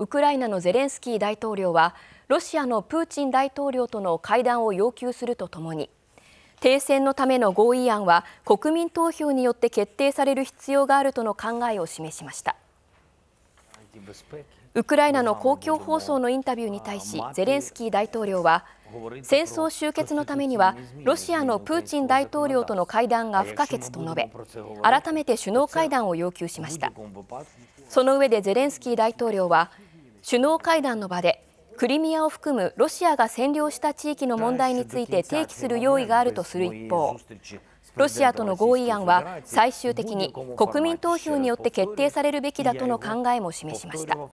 ウクライナのゼレンスキー大統領はロシアのプーチン大統領との会談を要求するとともに停戦のための合意案は国民投票によって決定される必要があるとの考えを示しましたウクライナの公共放送のインタビューに対しゼレンスキー大統領は戦争終結のためにはロシアのプーチン大統領との会談が不可欠と述べ改めて首脳会談を要求しましたその上でゼレンスキー大統領は首脳会談の場でクリミアを含むロシアが占領した地域の問題について提起する用意があるとする一方ロシアとの合意案は最終的に国民投票によって決定されるべきだとの考えも示しました。